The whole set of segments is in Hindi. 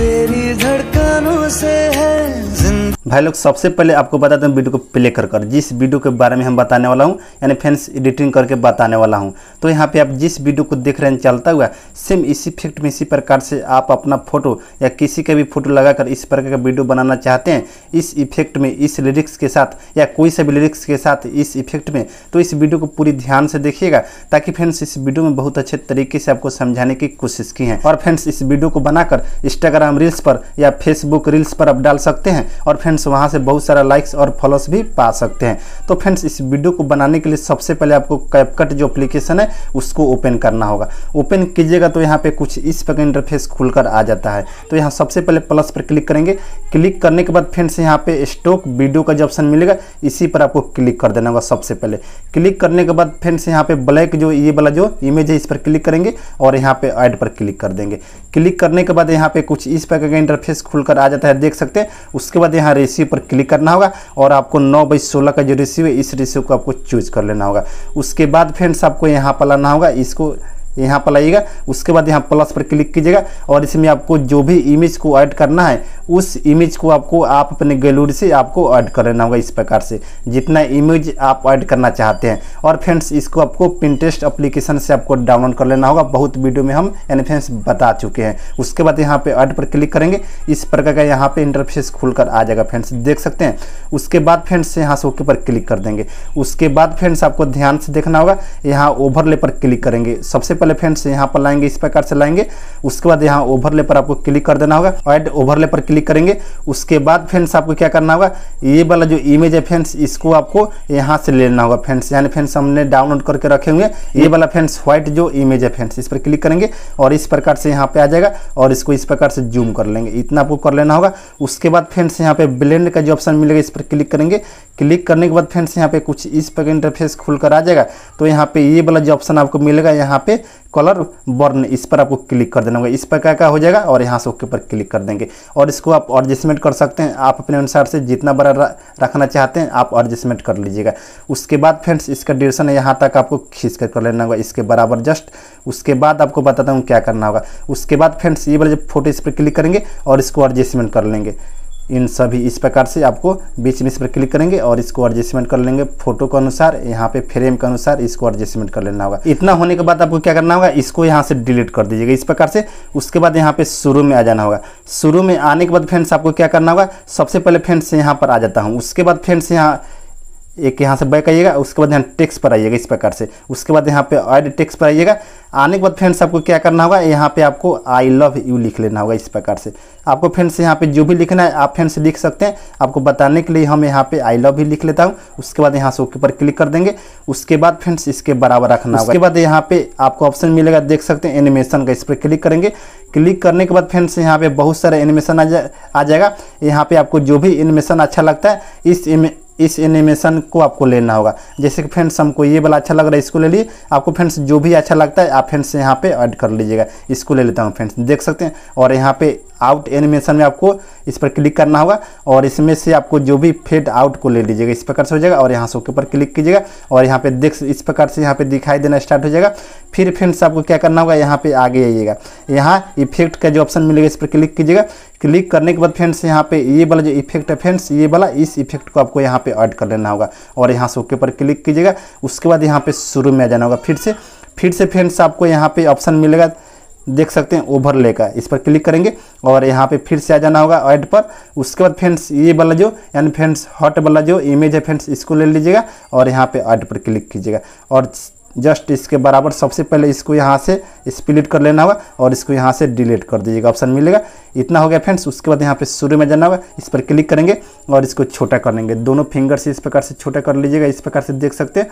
तेरी धड़कनों से है भाई लोग सबसे पहले आपको बता दें वीडियो को प्ले कर कर जिस वीडियो के बारे में हम बताने वाला हूँ यानी फ्रेंड्स एडिटिंग करके बताने वाला हूँ तो यहाँ पे आप जिस वीडियो को देख रहे हैं चलता हुआ सेम इसी इफेक्ट में इसी प्रकार से आप अपना फोटो या किसी का भी फोटो लगाकर इस प्रकार का वीडियो बनाना चाहते हैं इस इफेक्ट में इस लिरिक्स के साथ या कोई सा भी लिरिक्स के साथ इस इफेक्ट में तो इस वीडियो को पूरी ध्यान से देखिएगा ताकि फ्रेंड्स इस वीडियो में बहुत अच्छे तरीके से आपको समझाने की कोशिश की है और फ्रेंड्स इस वीडियो को बनाकर इंस्टाग्राम रील्स पर या फेसबुक रील्स पर आप डाल सकते हैं और फ्रेंड्स वहाँ से बहुत सारा लाइक्स और फॉलोस भी पा सकते हैं तो फ्रेंड्स इस वीडियो को बनाने के लिए सबसे पहले आपको कैपकट जो अप्लीकेशन है उसको ओपन करना होगा ओपन कीजिएगा तो यहाँ पर कुछ इस प्रकार इंटरफेस खुल आ जाता है तो यहाँ सबसे पहले प्लस पर क्लिक करेंगे क्लिक करने के बाद फ्रेंड्स यहाँ पर स्टॉक वीडियो का जो ऑप्शन मिलेगा इसी पर आपको क्लिक कर देना होगा सबसे पहले क्लिक करने के बाद फ्रेंड्स यहाँ पे ब्लैक जो ये वाला जो इमेज है इस पर क्लिक करेंगे और यहाँ पे ऐड पर क्लिक कर देंगे क्लिक करने के बाद यहाँ पे कुछ इस प्रकार का इंटरफेस खुलकर आ जाता है देख सकते हैं उसके बाद यहाँ रिसीव पर क्लिक करना होगा और आपको नौ बाई सोलह का जो रिसीव है इस रिसीव को आपको चूज कर लेना होगा उसके बाद फ्रेंड्स आपको यहाँ पर लाना होगा इसको यहाँ पर लाइएगा उसके बाद यहाँ प्लस पर क्लिक कीजिएगा और इसमें आपको जो भी इमेज को ऐड करना है उस इमेज को आपको आप अपने गैलरी से आपको ऐड कर लेना होगा इस प्रकार से जितना इमेज आप ऐड करना चाहते हैं और फ्रेंड्स इसको आपको पिंटेस्ट अप्लीकेशन से आपको डाउनलोड कर लेना होगा बहुत वीडियो में हम यानी फ्रेंड्स बता चुके हैं उसके बाद यहाँ पर ऐड पर क्लिक करेंगे इस प्रकार का यहाँ पर इंटरफेस खुलकर आ जाएगा फ्रेंड्स देख सकते हैं उसके बाद फ्रेंड्स यहाँ से ओके पर क्लिक कर देंगे उसके बाद फ्रेंड्स आपको ध्यान से देखना होगा यहाँ ओवरले पर क्लिक करेंगे सबसे पहले फ्रेंड्स यहाँ पर लाएंगे इस प्रकार से लाएंगे उसके बाद यहाँ ओवरले पर आपको क्लिक कर देना होगा एड ओवरले पर क्लिक करेंगे उसके बाद फ्रेंड्स आपको क्या करना होगा ये वाला जो इमेज है फ्रेंड्स इसको आपको यहाँ से लेना होगा फ्रेंड्स यानी फ्रेंड्स हमने डाउनलोड करके रखे हुए ये वाला फ्रेंड्स व्हाइट जो इमेज है फ्रेंड्स इस पर क्लिक करेंगे और इस प्रकार से यहाँ पे आ जाएगा और इसको इस प्रकार से जूम कर लेंगे इतना आपको कर लेना होगा उसके बाद फ्रेंड्स यहाँ पे ब्लेंड का जो ऑप्शन मिलेगा इस पर क्लिक करेंगे क्लिक करने के बाद फ्रेंड्स यहाँ पे कुछ इस प्रकार इंटरफेस खुलकर आ जाएगा तो यहाँ पे ये वाला जो ऑप्शन आपको मिलेगा यहाँ पे कलर बर्न इस पर आपको क्लिक कर देना होगा इस पर क्या क्या हो जाएगा और यहाँ से ओके पर क्लिक कर देंगे और इसको आप एडजस्टमेंट कर सकते हैं आप अपने अनुसार से जितना बड़ा रखना चाहते हैं आप एडजस्टमेंट कर लीजिएगा उसके बाद फ्रेंड्स इसका ड्यूरेशन है यहाँ तक आपको खींच कर कर लेना होगा इसके बराबर जस्ट उसके बाद आपको बताता हूँ क्या करना होगा उसके बाद फ्रेंड्स ये बार जब फोटो इस पर क्लिक करेंगे और इसको एडजस्टमेंट कर लेंगे इन सभी इस प्रकार से आपको बीच में इस पर क्लिक करेंगे और इसको एडजस्टमेंट कर लेंगे फोटो के अनुसार यहाँ पे फ्रेम के अनुसार इसको एडजस्टमेंट कर लेना होगा इतना होने के बाद आपको क्या करना होगा इसको यहाँ से डिलीट कर दीजिएगा इस प्रकार से उसके बाद यहाँ पे शुरू में आ जाना होगा शुरू में आने के बाद फ्रेंड्स आपको क्या करना होगा सबसे पहले फ्रेंड्स यहाँ पर आ जाता हूँ उसके बाद फ्रेंड्स यहाँ एक यहाँ से बैक आइएगा उसके बाद यहाँ टेक्स पर आइएगा इस प्रकार से उसके बाद यहाँ पे ऐड टेक्स पर आइएगा आने के बाद फ्रेंड्स आपको क्या करना होगा यहाँ पे आपको आई लव यू लिख लेना होगा इस प्रकार से आपको फ्रेंड्स यहाँ पे जो भी लिखना है आप फ्रेंड्स लिख सकते हैं आपको बताने के लिए हम यहाँ पे आई लव ही लिख लेता हूँ उसके बाद यहाँ से ओके पर क्लिक कर देंगे उसके बाद फ्रेंड्स इसके बराबर रखना होगा उसके बाद यहाँ पे आपको ऑप्शन मिलेगा देख सकते हैं एनिमेशन का इस पर क्लिक करेंगे क्लिक करने के बाद फ्रेंड्स यहाँ पे बहुत सारे एनिमेशन आ, आ जाएगा यहाँ पे आपको जो भी एनिमेशन अच्छा लगता है इस इस एनिमेशन को आपको लेना होगा जैसे कि फ्रेंड्स हमको ये वाला अच्छा लग रहा है इसको ले लिए आपको फ्रेंड्स जो भी अच्छा लगता है आप फ्रेंड्स यहाँ पे ऐड कर लीजिएगा इसको ले लेता हूँ फ्रेंड्स देख सकते हैं और यहाँ पे आउट एनिमेशन में आपको इस पर क्लिक करना होगा और इसमें से आपको जो भी फेड आउट को ले लीजिएगा इस प्रकार से हो जाएगा और यहाँ से ओके ऊपर क्लिक कीजिएगा और यहाँ पे देख इस प्रकार से यहाँ पे दिखाई देना स्टार्ट हो जाएगा फिर फ्रेंड्स आपको क्या करना होगा यहाँ पे आगे आइएगा यहाँ इफेक्ट का जो ऑप्शन मिलेगा इस पर क्लिक कीजिएगा क्लिक करने के बाद फ्रेंड्स यहाँ पे ये वाला जो इफेक्ट है फ्रेंड्स ये वाला इस इफेक्ट को आपको यहाँ पे ऐड कर लेना होगा और यहाँ से ओके पर क्लिक कीजिएगा उसके बाद यहाँ पे शुरू में आ जाना होगा फिर से फिर से फ्रेंड्स आपको यहाँ पे ऑप्शन मिलेगा देख सकते हैं ओवरले का इस पर क्लिक करेंगे और यहाँ पे फिर से आ जाना होगा ऐड पर उसके बाद फ्रेंड्स ये वाला जो यानी फ्रेंड्स हॉट वाला जो इमेज है फ्रेंड्स इसको ले लीजिएगा और यहाँ पे ऐड पर क्लिक कीजिएगा और जस्ट इसके बराबर सबसे पहले इसको यहाँ से स्प्लिट कर लेना होगा और इसको यहाँ से डिलीट कर दीजिएगा ऑप्शन मिलेगा इतना हो गया फ्रेंड्स उसके बाद यहाँ पे शुरू में जाना होगा इस पर क्लिक करेंगे और इसको छोटा कर लेंगे दोनों फिंगर से इस प्रकार से छोटा कर लीजिएगा इस प्रकार से देख सकते हैं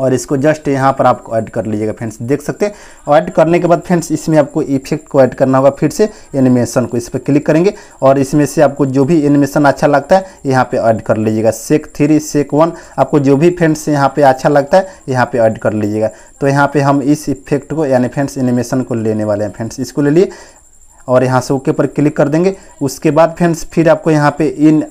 और इसको जस्ट यहाँ पर आपको ऐड कर लीजिएगा फ्रेंड्स देख सकते हैं ऐड करने के बाद फ्रेंड्स इसमें आपको इफेक्ट को ऐड करना होगा फिर से एनिमेशन को इस पर क्लिक करेंगे और इसमें से आपको जो भी एनिमेशन अच्छा लगता है यहाँ पे ऐड कर लीजिएगा सेक थ्री सेक वन आपको जो भी फ्रेंड्स यहाँ पे अच्छा लगता है यहाँ पर ऐड कर लीजिएगा तो यहाँ पर हम इस इफेक्ट को यानी फ्रेंड्स एनिमेशन को लेने वाले हैं फ्रेंड्स इसको ले लिए और यहाँ से ओके पर क्लिक कर देंगे उसके बाद फ्रेंड्स फिर आपको यहाँ पर इन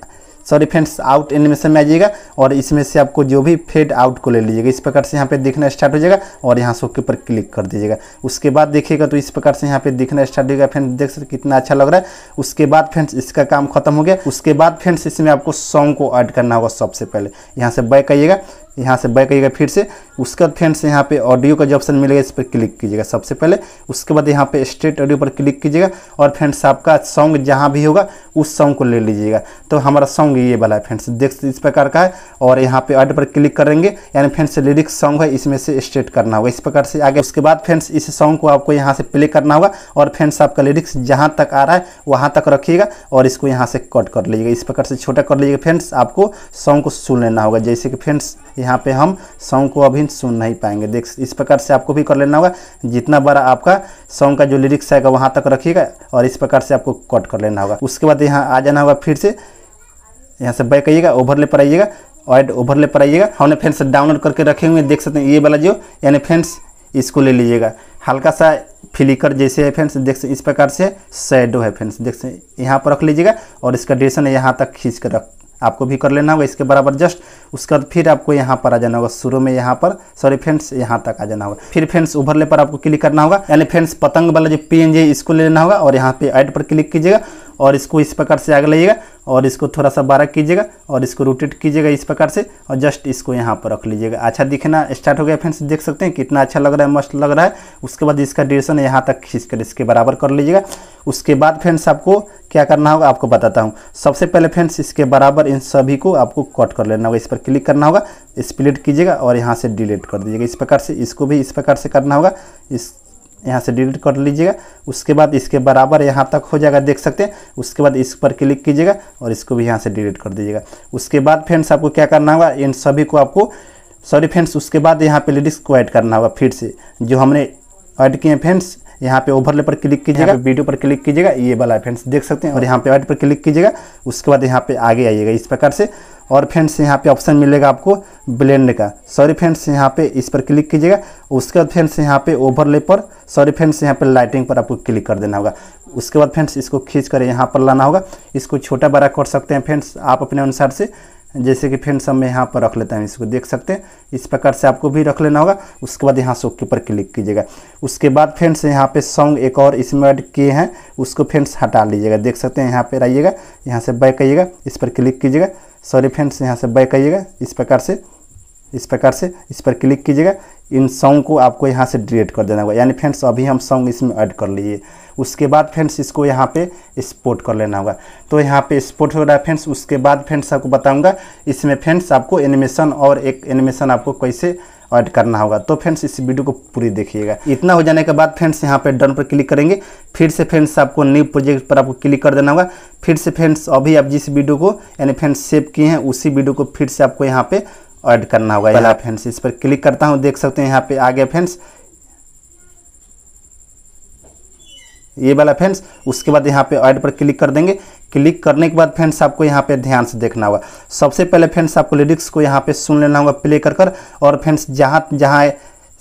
सॉरी फ्रेंड्स आउट एनिमेशन में आ जाइएगा और इसमें से आपको जो भी फेड आउट को ले लीजिएगा इस प्रकार से यहाँ पे दिखना स्टार्ट हो जाएगा और यहाँ सो के ऊपर क्लिक कर दीजिएगा उसके बाद देखिएगा तो इस प्रकार से यहाँ पे दिखना स्टार्ट होगा फ्रेंड्स देख सकते कितना अच्छा लग रहा है उसके बाद फ्रेंड्स इसका काम खत्म हो गया उसके बाद फ्रेंड्स इसमें आपको सॉन्ग को ऐड करना होगा सबसे पहले यहाँ से बैक आइएगा यहाँ से बैक आइएगा फिर से उसके बाद फ्रेंड्स यहाँ पे ऑडियो का जो ऑप्शन मिलेगा इस पर क्लिक कीजिएगा सबसे पहले उसके बाद यहाँ पे स्ट्रेट ऑडियो पर क्लिक कीजिएगा और फ्रेंड्स आपका सॉन्ग जहाँ भी होगा उस सॉन्ग को ले लीजिएगा तो हमारा सॉन्ग ये वाला है फ्रेंड्स देख इस प्रकार का है और यहाँ पे ऑडियो पर क्लिक करेंगे यानी फ्रेंड्स लिरिक्स सॉन्ग है इसमें से स्ट्रेट करना होगा इस प्रकार से आगे उसके बाद फ्रेंड्स इस सॉन्ग को आपको यहाँ से प्ले करना होगा और फ्रेंड्स आपका लिरिक्स जहाँ तक आ रहा है वहाँ तक रखिएगा और इसको यहाँ से कट कर लीजिएगा इस प्रकार से छोटा कर लीजिएगा फ्रेंड्स आपको सॉन्ग को सुन लेना होगा जैसे कि फ्रेंड्स यहाँ पे हम सॉन्ग को अभी सुन नहीं पाएंगे देख इस प्रकार से आपको भी कर लेना होगा जितना बड़ा आपका सॉन्ग का जो लिरिक्स आएगा वहाँ तक रखिएगा और इस प्रकार से आपको कट कर लेना होगा उसके बाद यहाँ आ जाना होगा फिर से यहाँ से बैक आइएगा ओवरले पर आइएगा और ओवरले पर आइएगा हमने फ्रेंड्स डाउनलोड करके रखे हुए देख सकते हैं ये वाला जो यानी फ्रेंड्स इसको ले लीजिएगा हल्का सा फिलिकर जैसे है फ्रेंड्स देख सकते इस प्रकार से शेडो है फ्रेंड्स देख सकते यहाँ पर रख लीजिएगा और इसका ड्रेसन यहाँ तक खींच कर रख आपको भी कर लेना होगा इसके बराबर जस्ट उसके बाद फिर आपको यहाँ पर आ जाना होगा शुरू में यहाँ पर सॉरी फ्रेंड्स यहाँ तक आ जाना होगा फिर फ्रेंड्स ले पर आपको क्लिक करना होगा यानी फ्रेंड्स पतंग वाला जो पी इसको ले लेना होगा और यहाँ पे ऐड पर क्लिक कीजिएगा और इसको इस प्रकार से आगे लाइएगा और इसको थोड़ा सा बारह कीजिएगा और इसको रोटेट कीजिएगा इस प्रकार से और जस्ट इसको यहाँ पर रख लीजिएगा अच्छा दिखना स्टार्ट हो गया फ्रेंड्स देख सकते हैं कितना अच्छा लग रहा है मस्त लग रहा है उसके बाद इसका ड्यूरेशन यहाँ तक खींच कर इसके बराबर कर लीजिएगा उसके बाद फ्रेंड्स आपको क्या करना होगा आपको बताता हूँ सबसे पहले फ्रेंड्स इसके बराबर इन सभी को आपको कट कर लेना होगा इस पर क्लिक करना होगा स्प्लिट कीजिएगा और यहाँ से डिलीट कर दीजिएगा इस प्रकार से इसको भी इस प्रकार से करना होगा इस यहाँ से डिलीट कर लीजिएगा उसके बाद इसके बराबर यहाँ तक हो जाएगा देख सकते हैं उसके बाद इस पर क्लिक कीजिएगा और इसको भी यहाँ से डिलीट कर दीजिएगा उसके बाद फ्रेंड्स आपको क्या करना होगा इन सभी को आपको सॉरी फ्रेंड्स उसके बाद यहाँ पे लेडीज़ को ऐड करना होगा फिर से जो हमने ऐड किए हैं फ्रेंड्स यहाँ पे ओवरले पर क्लिक कीजिएगा वीडियो पर क्लिक कीजिएगा ये वाला फ्रेंड्स देख सकते हैं और यहाँ पे ऐड पर क्लिक कीजिएगा उसके बाद यहाँ पे आगे आइएगा इस प्रकार से और फ्रेंड्स यहाँ पे ऑप्शन मिलेगा आपको ब्लेंड का सॉरी फ्रेंड्स यहाँ पे इस पर क्लिक कीजिएगा उसके बाद फ्रेंड्स यहाँ पे ओवरले पर सॉरी फ्रेंड्स यहाँ पे लाइटिंग पर आपको क्लिक कर देना होगा उसके बाद फ्रेंड्स इसको खींच कर यहाँ पर लाना होगा इसको छोटा बड़ा कर सकते हैं फ्रेंड्स आप अपने अनुसार से जैसे कि फ्रेंड्स हम यहाँ पर रख लेता हूँ इसको देख सकते हैं इस प्रकार से आपको भी रख लेना होगा उसके बाद यहाँ से ओके पर क्लिक कीजिएगा उसके बाद फ्रेंड्स यहाँ पे सॉन्ग एक और इसमें ऐड किए हैं उसको फ्रेंड्स हटा लीजिएगा देख सकते हैं यहाँ पर आइएगा यहाँ से बैक आइएगा इस पर क्लिक कीजिएगा सॉरी फ्रेंड्स यहाँ से बैक आइएगा इस प्रकार से इस प्रकार से इस पर क्लिक कीजिएगा इन सॉन्ग को आपको यहाँ से डिलीट कर देना होगा यानी फ्रेंड्स अभी हम सॉन्ग इसमें ऐड कर लिए उसके बाद फ्रेंड्स इसको यहाँ पे एक्सपोर्ट कर लेना होगा तो यहाँ पे एक्सपोर्ट हो रहा है फ्रेंड्स उसके बाद फ्रेंड्स आपको बताऊँगा इसमें फ्रेंड्स आपको एनिमेशन और एक एनिमेशन आपको कैसे ऐड करना होगा तो फ्रेंड्स इस वीडियो को पूरी देखिएगा इतना हो जाने के बाद फ्रेंड्स यहाँ पे डन पर क्लिक करेंगे फिर से फ्रेंड्स आपको न्यू प्रोजेक्ट पर आपको क्लिक कर देना होगा फिर से फ्रेंड्स अभी आप जिस वीडियो को यानी फ्रेंड्स सेव किए हैं उसी वीडियो को फिर से आपको यहाँ पे ऐड करना होगा यहाँ फ्रेंड्स इस पर क्लिक करता हूँ देख सकते हैं यहाँ पे आ गया फ्रेंड्स ये वाला फ्रेंड्स उसके बाद यहाँ पे ऐड पर क्लिक कर देंगे क्लिक करने के बाद फ्रेंड्स आपको यहाँ पे ध्यान से देखना होगा सबसे पहले फ्रेंड्स आपको लिरिक्स को यहाँ पे सुन लेना होगा प्ले कर कर और फ्रेंड्स जहाँ जहाँ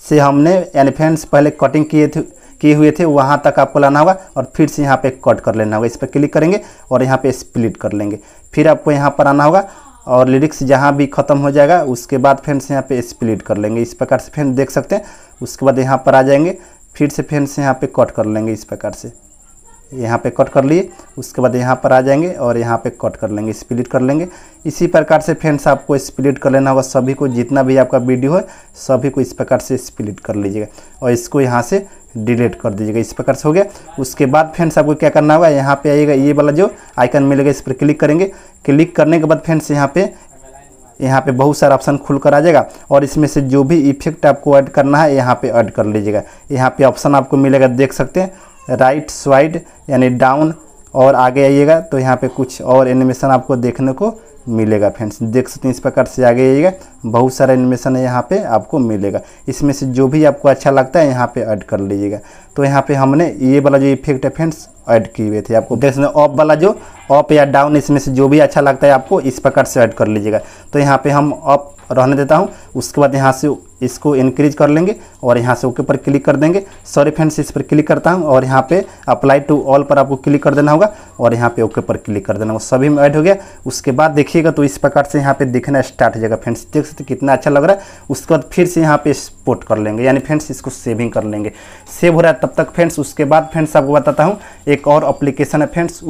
से हमने यानी फ्रेंड्स पहले कटिंग किए थे किए हुए थे वहाँ तक आपको लाना होगा और फिर से यहाँ पर कट कर लेना होगा इस पर क्लिक करेंगे और यहाँ पर स्प्लिट कर लेंगे फिर आपको यहाँ पर आना होगा और लिरिक्स जहाँ भी ख़त्म हो जाएगा उसके बाद फ्रेंड्स यहाँ पे स्प्लिट कर लेंगे इस प्रकार से फ्रेंड्स देख सकते हैं उसके बाद यहाँ पर आ जाएंगे फिर से फिर से यहाँ पे कट कर लेंगे इस प्रकार से यहाँ पे कट कर लिए उसके बाद यहाँ पर आ जाएंगे और यहाँ पे कट कर लेंगे स्प्लिट कर लेंगे इसी प्रकार से फ्रेंड्स आपको स्प्लिट कर लेना होगा सभी को जितना भी आपका वीडियो है सभी को इस प्रकार से स्प्लिट कर लीजिएगा और इसको यहाँ से डिलीट कर दीजिएगा इस प्रकार से हो गया उसके बाद फ्रेंड्स आपको क्या करना होगा यहाँ पर आइएगा ये वाला जो आइकन मिलेगा इस पर क्लिक करेंगे क्लिक करने के बाद फ्रेंड्स यहाँ पर यहाँ पे बहुत सारा ऑप्शन खुल कर आ जाएगा और इसमें से जो भी इफेक्ट आपको ऐड करना है यहाँ पे ऐड कर लीजिएगा यहाँ पे ऑप्शन आपको मिलेगा देख सकते हैं राइट स्वाइड यानी डाउन और आगे आइएगा तो यहाँ पे कुछ और एनिमेशन आपको देखने को मिलेगा फ्रेंड्स देख सकते हैं इस प्रकार से आगे आइएगा बहुत सारा एनिमेशन है यहाँ पे आपको मिलेगा इसमें से जो भी आपको अच्छा लगता है यहाँ पे ऐड कर लीजिएगा तो यहाँ पे हमने ये वाला जो इफेक्ट है फ्रेंड्स ऐड किए हुए थे आपको देख सकते हैं अप वाला जो अप या डाउन इसमें से जो भी अच्छा लगता है आपको इस प्रकार से ऐड कर लीजिएगा तो यहाँ पे हम अप रहने देता हूँ उसके बाद यहाँ से इसको इंक्रीज कर लेंगे और यहाँ से ओके पर क्लिक कर देंगे सॉरी फ्रेंड्स इस पर क्लिक करता हूँ और यहाँ पे अप्लाई टू ऑल पर आपको क्लिक कर देना होगा और यहाँ पे ओके पर क्लिक कर देना होगा सभी में ऐड हो गया उसके बाद देखिएगा तो इस प्रकार से यहाँ पे दिखना स्टार्ट हो जाएगा फ्रेंड्स देख सकते कितना अच्छा लग रहा है उसके बाद फिर से यहाँ पे स्पोर्ट कर लेंगे यानी फ्रेंड्स इसको सेविंग कर लेंगे सेव हो रहा है तब तक फ्रेंड्स उसके बाद फ्रेंड्स आपको बताता हूँ एक और अप्लीकेशन है फ्रेंड्स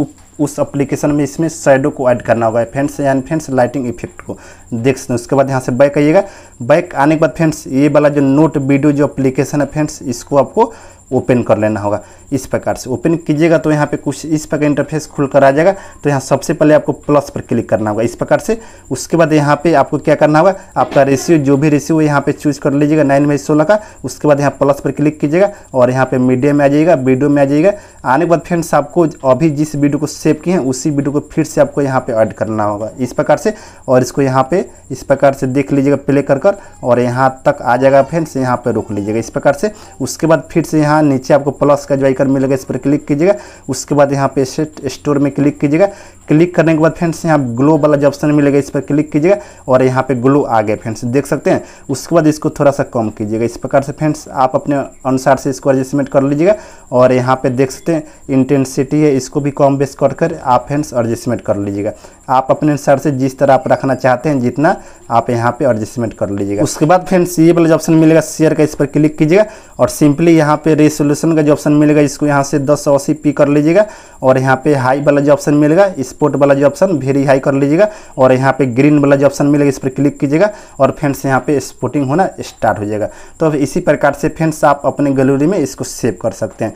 उस एप्लीकेशन में इसमें शेडो को ऐड करना होगा फ्रेंड्स यानी फ्रेंड्स लाइटिंग इफेक्ट को देख सकते हैं उसके बाद यहाँ से बैक आइएगा बैक आने के बाद फ्रेंड्स ये वाला जो नोट वीडियो जो एप्लीकेशन है फ्रेंड्स इसको आपको ओपन कर लेना होगा इस प्रकार से ओपन कीजिएगा तो यहाँ पे कुछ इस प्रकार इंटरफेस खुल कर आ जाएगा तो यहाँ सबसे पहले आपको प्लस पर क्लिक करना होगा इस प्रकार से उसके बाद यहाँ पे आपको क्या करना होगा आपका रेशियो जो भी रेशियो यहाँ पे चूज कर लीजिएगा नाइन बाई सोलह का उसके बाद यहाँ प्लस पर क्लिक कीजिएगा और यहाँ पे मीडियम में आ जाइएगा वीडियो में आ जाइएगा आने के बाद फ्रेंड्स आपको अभी जिस वीडियो को सेव किए हैं उसी वीडियो को फिर से आपको यहाँ पर ऐड करना होगा इस प्रकार से और इसको यहाँ पे इस प्रकार से देख लीजिएगा प्ले कर कर और यहाँ तक आ जाएगा फ्रेंड्स यहाँ पर रोक लीजिएगा इस प्रकार से उसके बाद फिर से यहाँ नीचे आपको प्लस का जो आइकन मिलेगा इस पर क्लिक कीजिएगा उसके बाद यहाँ पे स्टोर में क्लिक कीजिएगा क्लिक करने के बाद फ्रेंड्स यहाँ ग्लो वाला जो ऑप्शन मिलेगा इस पर क्लिक कीजिएगा और यहाँ पे ग्लो आ गए फ्रेंड्स देख सकते हैं उसके बाद इसको थोड़ा सा कम कीजिएगा इस प्रकार से फ्रेंड्स आप अपने अनुसार से इसको एडजस्टमेंट कर लीजिएगा और यहाँ पे देख सकते हैं इंटेंसिटी है इसको भी कम बेस कर कर आप फ्रेंड्स एडजस्टमेंट कर लीजिएगा आप अपने अनुसार से जिस तरह आप रखना चाहते हैं जितना आप यहाँ पर एडजस्टमेंट कर लीजिएगा उसके बाद फ्रेंड्स ये वाला जो ऑप्शन मिलेगा शेयर का इस पर क्लिक कीजिएगा और सिंपली यहाँ पे रेसोल्यूशन का जो ऑप्शन मिलेगा इसको यहाँ से दस पी कर लीजिएगा और यहाँ पे हाई वाला जो ऑप्शन मिलेगा इस स्पोर्ट वाला जो ऑप्शन वेरी हाई कर लीजिएगा और यहाँ पे ग्रीन वाला जो ऑप्शन मिलेगा इस पर क्लिक कीजिएगा और फ्रेंड्स यहाँ पे स्पोर्टिंग होना स्टार्ट हो जाएगा तो अब इसी प्रकार से फ्रेंड्स आप अपने गैलरी में इसको सेव कर सकते हैं